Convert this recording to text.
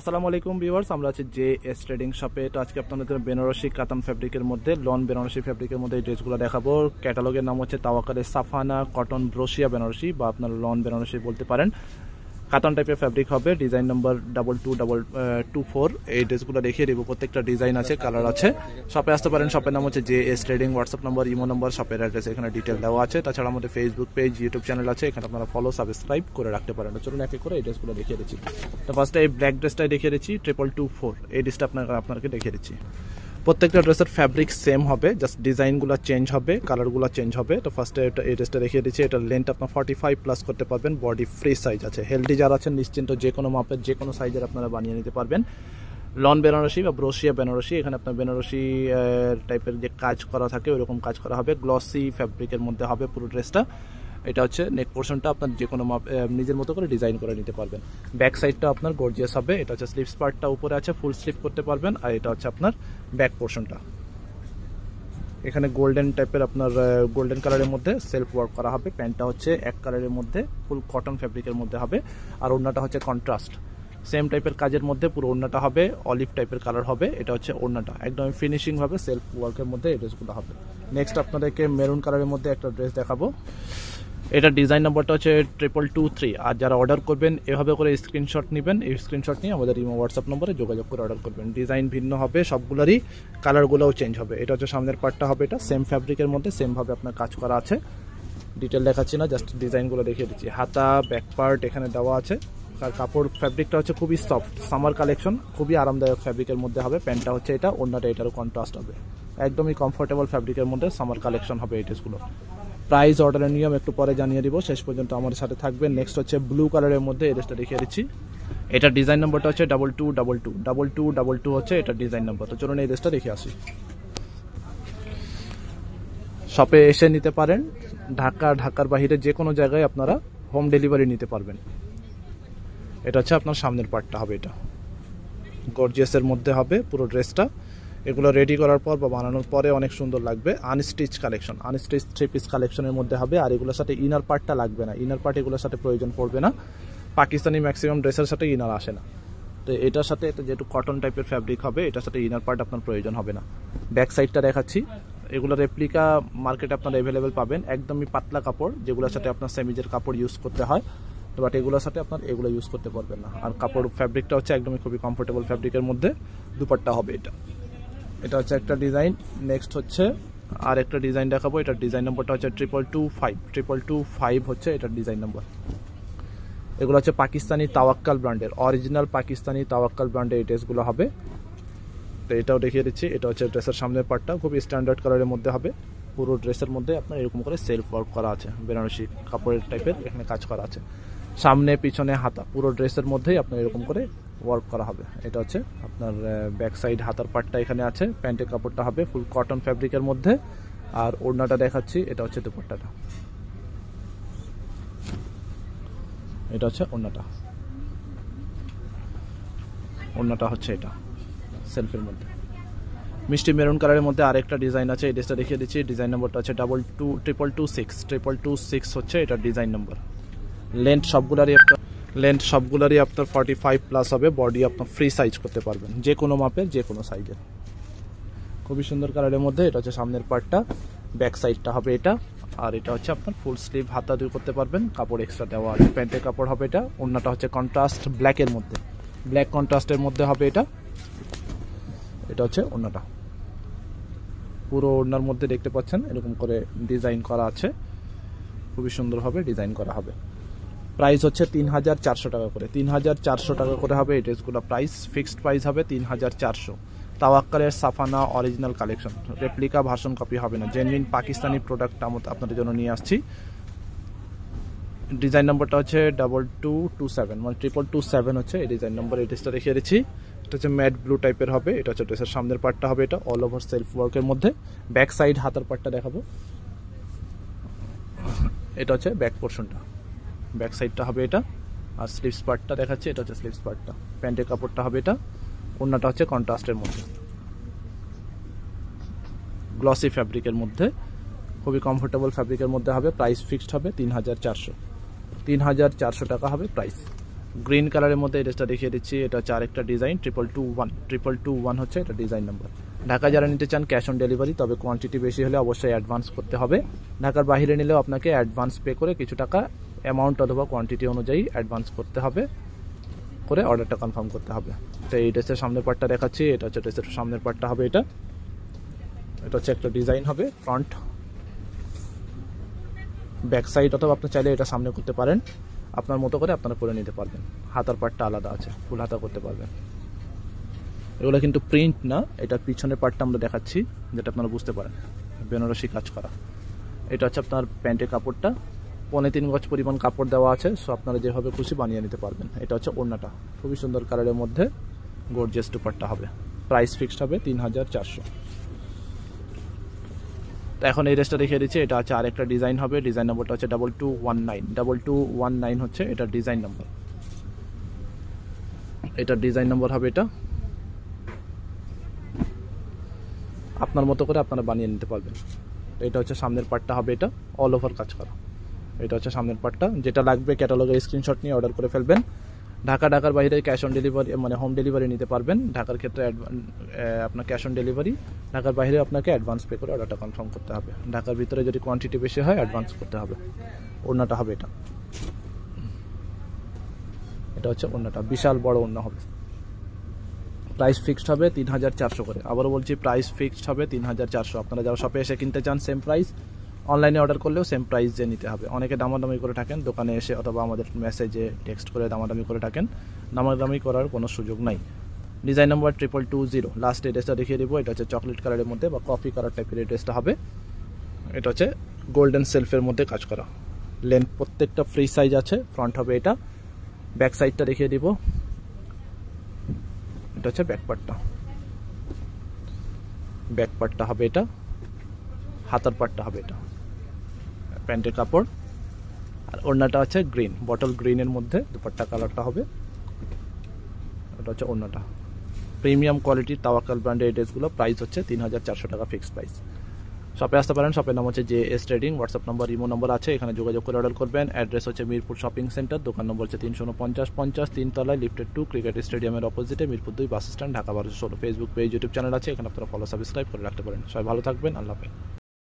আসসালামু আলাইকুম ভিউয়ার্স আমরা আছি জে এস ট্রেডিং শপে তো আজকে আপনাদের বেনারসি কাতান ফ্যাব্রিকের মধ্যে লন বেনারসি ফ্যাব্রিকের মধ্যে এই ড্রেসগুলো দেখাবো ক্যাটালগের নাম হচ্ছে তাওয়াকারে সাফানা কটন ব্রোসিয়া বেনারসি বা আপনার লন বেনারসি বলতে পারেন কাতান টাইপের ফ্যাব্রিক হবে design number double two double two four এই ড্রেসগুলো দেখিয়ে দেবো প্রত্যেকটা ডিজাইন আছে কালার আছে শপে আসতে পারেন শপের নাম হচ্ছে J S trading WhatsApp number imo number শপের অ্যাড্রেস এখানে ডিটেল দেওয়া আছে তাছাড়া আমাদের ফেসবুক পেজ ইউটিউব চ্যানেল আছে এখানে আপনারা ফলো সাবস্ক্রাইব করে রাখতে পারেন চলুন এক করে এই ড্রেসগুলো দেখিয়ে দিচ্ছি তো ফার্স্টে এই ব্ল্যাক ড্রেসটাই দেখিয়ে দিচ্ছি ট্রিপল টু ফোর এই ড্রেসটা আপনার আপনাকে দেখিয়ে দিচ্ছি প্রত্যেকটা ড্রেসের ফ্যাব্রিক সেম হবে জাস্ট ডিজাইনগুলো চেঞ্জ হবে কালারগুলো চেঞ্জ হবে তো ফার্স্টে এটা এই ড্রেসটা রেখে দিচ্ছি এটার লেন্থ আপনার ফর্টি ফাইভ প্লাস করতে পারবেন বডি ফ্রি সাইজ আছে হেলদি যারা আছেন নিশ্চিন্ত যে কোনো মাপের যে কোনো সাইজের আপনারা বানিয়ে নিতে পারবেন লন বেনারসি বা ব্রোসিয়া বেনারসি এখানে আপনার বেনারসি টাইপের যে কাজ করা থাকে ওইরকম কাজ করা হবে গ্লসি ফ্যাব্রিকের মধ্যে হবে পুরো ড্রেসটা এটা হচ্ছে নেক পোর্শনটা আপনার যে কোনো নিজের মতো করে ডিজাইন করে নিতে পারবেন ব্যাক সাইডটা আপনার গর্জিয়াস হবে এটা হচ্ছে স্লিপস পার্টটা উপরে আছে ফুল স্লিপ করতে পারবেন আর এটা হচ্ছে আপনার ব্যাক পোর্শনটা এখানে গোল্ডেন টাইপের আপনার গোল্ডেন কালারের মধ্যে সেলফ ওয়ার্ক করা হবে প্যান্টটা হচ্ছে এক কালারের মধ্যে ফুল কটন ফ্যাব্রিকের মধ্যে হবে আর ওড়নাটা হচ্ছে কন্ট্রাস্ট সেম টাইপের কাজের মধ্যে পুরো ওড়নাটা হবে অলিভ টাইপের কালার হবে এটা হচ্ছে ওড়নাটা একদম ফিনিশিংভাবে সেলফ ওয়ার্কের মধ্যে এই ড্রেসগুলো হবে নেক্সট আপনাদেরকে মেরুন কালারের মধ্যে একটা ড্রেস দেখাবো এটা ডিজাইন নাম্বারটা হচ্ছে ট্রিপল টু থ্রি আর যারা অর্ডার করবেন এভাবে করে স্ক্রিনশট নেবেন এই স্ক্রিনশট নিয়ে আমাদের ইমো হোয়াটসঅ্যাপ নম্বরে যোগাযোগ করে অর্ডার করবেন ডিজাইন ভিন্ন হবে সবগুলোরই কালারগুলোও চেঞ্জ হবে এটা হচ্ছে সামনের পার্টটা হবে এটা সেম ফ্যাব্রিকের মধ্যে সেমভাবে আপনার কাজ করা আছে ডিটেল দেখাচ্ছি না জাস্ট ডিজাইনগুলো দেখিয়ে দিচ্ছি হাতা ব্যাক পার্ট এখানে দেওয়া আছে আর কাপড় ফ্যাব্রিকটা হচ্ছে খুবই সফট সামার কালেকশন খুবই আরামদায়ক ফ্যাব্রিকের মধ্যে হবে প্যান্টটা হচ্ছে এটা অন্যটা এটারও কন্ট্রাস্ট হবে একদমই কমফোর্টেবল ফ্যাব্রিকের মধ্যে সামার কালেকশন হবে এই ড্রেসগুলো প্রাইস অর্ডারের নিয়ম একটু পরে জানিয়ে দিব শেষ পর্যন্ত আমার সাথে থাকবেন নেক্সট হচ্ছে ব্লু কালারের মধ্যে এড্রেসটা দেখিয়ে দিচ্ছি এটা ডিজাইন নম্বরটা হচ্ছে double two double two double two double two হচ্ছে এটা ডিজাইন নম্বর তো চলুন এই ড্রেসটা দেখে আসি শপে এসে নিতে পারেন ঢাকা ঢাকার বাহিরে যে কোনো জায়গায় আপনারা হোম ডেলিভারি নিতে পারবেন এটা হচ্ছে আপনার সামনের পার্টটা হবে এটা গর্জিয়াসের মধ্যে হবে পুরো ড্রেসটা এগুলো রেডি করার পর বা বানানোর পরে অনেক সুন্দর লাগবে unstitch collection unstitch three piece কালেকশনের মধ্যে হবে আর এগুলোর সাথে ইনার পার্টটা লাগবে না ইনার পার্ট এগুলোর সাথে প্রয়োজন পড়বে না পাকিস্তানি ম্যাক্সিমাম ড্রেসের সাথে ইনার আসে না তো এটার সাথে যেহেতু কটন টাইপের ফ্যাব্রিক হবে এটার সাথে ইনার পার্ট আপনার প্রয়োজন হবে না ব্যাক সাইডটা দেখাচ্ছি এগুলো রেপ্লিকা মার্কেটে আপনার অ্যাভেলেবেল পাবেন একদমই পাতলা কাপড় যেগুলোর সাথে আপনার সেমিজের কাপড় ইউজ করতে হয় তো বাট এগুলোর সাথে আপনার এগুলো ইউজ করতে পারবেন না আর কাপড় ফ্যাব্রিকটা হচ্ছে একদমই খুবই কমফোর্টেবল ফ্যাব্রিকের মধ্যে দুপাট্টা হবে এটা এটা হচ্ছে একটা ডিজাইন নেক্সট হচ্ছে আর একটা ডিজাইন দেখাবো এটার ডিজাইন নম্বরটা হচ্ছে triple two five triple two five হচ্ছে এটার ডিজাইন নম্বর এগুলো হচ্ছে পাকিস্তানি তাওয়াক্কাল ব্র্যান্ডের অরিজিনাল পাকিস্তানি তাওয়াক্কাল ব্র্যান্ডের এই ড্রেসগুলো হবে তো এটাও দেখিয়ে দিচ্ছি এটা হচ্ছে ড্রেসের সামনের পার্টটা খুব স্ট্যান্ডার্ড কালারের মধ্যে হবে পুরো ড্রেসের মধ্যে আপনার এরকম করে সেলফ ওয়ার্ক করা আছে বেনারসি কাপড়ের টাইপের এখানে কাজ করা আছে সামনে পিছনে হাতা পুরো ড্রেসের মধ্যেই আপনার এরকম করে ওয়ার্ক করা হবে এটা হচ্ছে আপনার ব্যাক সাইড হাতার পার্টটা এখানে আছে প্যান্টের কাপড়টা হবে ফুল কটন ফ্যাব্রিকের মধ্যে আর ওড়নাটা দেখাচ্ছি এটা হচ্ছে দুপাট্টাটা এটা হচ্ছে ওড়নাটা ওড়নাটা হচ্ছে এটা সেলফের মধ্যে মিষ্টি মেরুন কালারের মধ্যে আরেকটা ডিজাইন আছে এই ড্রেসটা দেখিয়ে দিচ্ছি ডিজাইন নম্বরটা আছে double two triple two six triple two six হচ্ছে এটা ডিজাইন নম্বর লেন্থ সবগুলারই আপনার লেন্থ সবগুলারই আপনার ফর্টি ফাইভ প্লাস হবে বডি আপনার ফ্রি সাইজ করতে পারবেন যে কোনো মাপের যে কোনো সাইজের খুবই সুন্দর কালারের মধ্যে এটা হচ্ছে সামনের পার্টটা ব্যাক সাইডটা হবে এটা আর এটা হচ্ছে আপনার ফুল স্লিভ হাতা দুই করতে পারবেন কাপড় এক্সট্রা দেওয়া আছে প্যান্টের কাপড় হবে এটা অন্যটা হচ্ছে কন্ট্রাস্ট ব্ল্যাকের মধ্যে ব্ল্যাক কন্ট্রাস্টের মধ্যে হবে এটা এটা হচ্ছে অন্যটা পুরো ওড়নার মধ্যে দেখতে পাচ্ছেন এরকম করে ডিজাইন করা আছে খুবই সুন্দরভাবে ডিজাইন করা হবে প্রাইস হচ্ছে তিন হাজার চারশো টাকা করে তিন হাজার চারশো টাকা করে হবে এই ড্রেসগুলো প্রাইস ফিক্সড প্রাইস হবে তিন হাজার চারশো তাওয়াক্কালের Safana original collection replica version copy হবে না জেনুইন পাকিস্তানি প্রোডাক্ট আপনাদের জন্য নিয়ে আসছি ডিজাইন নম্বরটা হচ্ছে ডাবল টু টু সেভেন মানে ট্রিপল টু সেভেন হচ্ছে এই ডিজাইন নম্বর এই ড্রেসটা রেখে দিচ্ছি এটা হচ্ছে ম্যাট ব্লু টাইপের হবে এটা হচ্ছে ড্রেসের সামনের পার্টটা হবে এটা অল ওভার সেলফ ওয়ার্কের মধ্যে ব্যাক সাইড হাতার পার্টটা দেখাবো এটা হচ্ছে ব্যাক পোর্শনটা ব্যাক সাইডটা হবে এটা আর স্লিপস পার্টটা দেখাচ্ছে এটা হচ্ছে স্লিপস পার্টটা প্যান্টের কাপড়টা হবে এটা অন্যটা হচ্ছে কন্ট্রাস্টের মধ্যে গ্লসি ফ্যাব্রিকের মধ্যে খুবই কমফোর্টেবল ফ্যাব্রিকের মধ্যে হবে প্রাইস ফিক্সড হবে তিন হাজার চারশো তিন হাজার চারশো টাকা হবে প্রাইস গ্রিন কালারের মধ্যে এড্রেসটা দেখিয়ে দিচ্ছি এটা হচ্ছে আরেকটা design triple two one triple two one হচ্ছে এটা ডিজাইন নাম্বার ঢাকা যারা নিতে চান ক্যাশ অন ডেলিভারি তবে কোয়ান্টিটি বেশি হলে অবশ্যই অ্যাডভান্স করতে হবে ঢাকার বাইরে নিলেও আপনাকে অ্যাডভান্স পে করে কিছু টাকা অ্যামাউন্ট অথবা কোয়ান্টিটি অনুযায়ী অ্যাডভান্স করতে হবে করে অর্ডারটা কনফার্ম করতে হবে তো এই ড্রেসের সামনের পার্টটা দেখাচ্ছি এটা হচ্ছে ড্রেসের সামনের পার্টটা হবে এটা এটা হচ্ছে একটা ডিজাইন হবে ফ্রন্ট ব্যাক সাইড অথবা আপনি চাইলে এটা সামনে করতে পারেন আপনার মতো করে আপনারা করে নিতে পারবেন হাতার পার্টটা আলাদা আছে ফুল হাতা করতে পারবেন এগুলো কিন্তু প্রিন্ট না এটা পিছনের পার্টটা আমরা দেখাচ্ছি যেটা আপনারা বুঝতে পারেন বেনারসি কাজ করা এটা হচ্ছে আপনার প্যান্টের কাপড়টা পনে তিন গজ পরিমাণ কাপড় দেওয়া আছে সো আপনারা যেভাবে খুশি বানিয়ে নিতে পারবেন এটা হচ্ছে ওড়নাটা খুবই সুন্দর কালারের মধ্যে গর্জিয়াস টুপারটা হবে প্রাইস ফিক্সড হবে তিন হাজার চারশো তো এখন এই ড্রেসটা দেখিয়ে দিচ্ছি এটা হচ্ছে আরেকটা ডিজাইন হবে ডিজাইন নম্বরটা হচ্ছে double two one nine double two one nine হচ্ছে এটা ডিজাইন নম্বর এটা ডিজাইন নম্বর হবে এটা আপনার মতো করে আপনারা বানিয়ে নিতে পারবেন এটা হচ্ছে সামনের পার্টটা হবে এটা অল ওভার কাজ করা এটা হচ্ছে সামনের পার্টটা যেটা লাগবে ক্যাটালগের স্ক্রিনশট নিয়ে অর্ডার করে ফেলবেন ঢাকা ঢাকার বাইরে ক্যাশ অন ডেলিভারি মানে হোম ডেলিভারি নিতে পারবেন ঢাকার ক্ষেত্রে আপনার ক্যাশ অন ডেলিভারি ঢাকার বাইরে আপনাকে অ্যাডভান্স পে করে অর্ডারটা কনফার্ম করতে হবে ঢাকার ভিতরে যদি কোয়ান্টিটি বেশি হয় অ্যাডভান্স করতে হবে ওড়নাটা হবে এটা এটা হচ্ছে ওড়নাটা বিশাল বড় ওড়না হবে প্রাইস ফিক্সড হবে তিন হাজার চারশো করে আবারও বলছি প্রাইস ফিক্সড হবে তিন হাজার চারশো আপনারা যারা শপে এসে কিনতে চান সেম প্রাইস অনলাইনে অর্ডার করলেও সেম প্রাইস যে নিতে হবে অনেকে দামাদামি করে থাকেন দোকানে এসে অথবা আমাদের মেসেজে টেক্সট করে দামাদামি করে থাকেন দামাদামি করার কোনো সুযোগ নাই design number triple two zero last ড্রেসটা দেখিয়ে দেবো এটা হচ্ছে চকলেট কালারের মধ্যে বা কফি কালার টাইপের এই ড্রেসটা হবে এটা হচ্ছে গোল্ডেন সেলফের মধ্যে কাজ করা লেন্থ প্রত্যেকটা ফ্রি সাইজ আছে ফ্রন্ট হবে এটা ব্যাক সাইডটা দেখিয়ে দিব এটা হচ্ছে ব্যাক পার্টটা ব্যাক পার্টটা হবে এটা হাতার পার্টটা হবে এটা প্যান্টের কাপড় আর ওড়নাটা আছে গ্রিন বটল গ্রিনের মধ্যে দুপাট্টা কালারটা হবে ওটা হচ্ছে ওড়নাটা প্রিমিয়াম কোয়ালিটির তাওয়াকাল ব্র্যান্ডের ড্রেসগুলো প্রাইস হচ্ছে তিন হাজার চারশো টাকা ফিক্সড প্রাইস শপে আসতে পারেন শপের নাম হচ্ছে J S trading WhatsApp number imo number আছে এখানে যোগাযোগ করে অর্ডার করবেন অ্যাড্রেস হচ্ছে মিরপুর শপিং সেন্টার দোকান নম্বর হচ্ছে তিনশো পঞ্চাশ পঞ্চাশ তিনতলায় লিফটেড টু ক্রিকেট স্টেডিয়ামের অপোজিটে মিরপুর দুই বাস স্ট্যান্ড ঢাকা বারোশো ষোলো ফেসবুক পেজ ইউটিউব চ্যানেল আছে এখানে আপনারা ফলো সাবস্ক্রাইব করে রাখতে পারেন সবাই ভালো থাকবেন আল্লাহ হাফেজ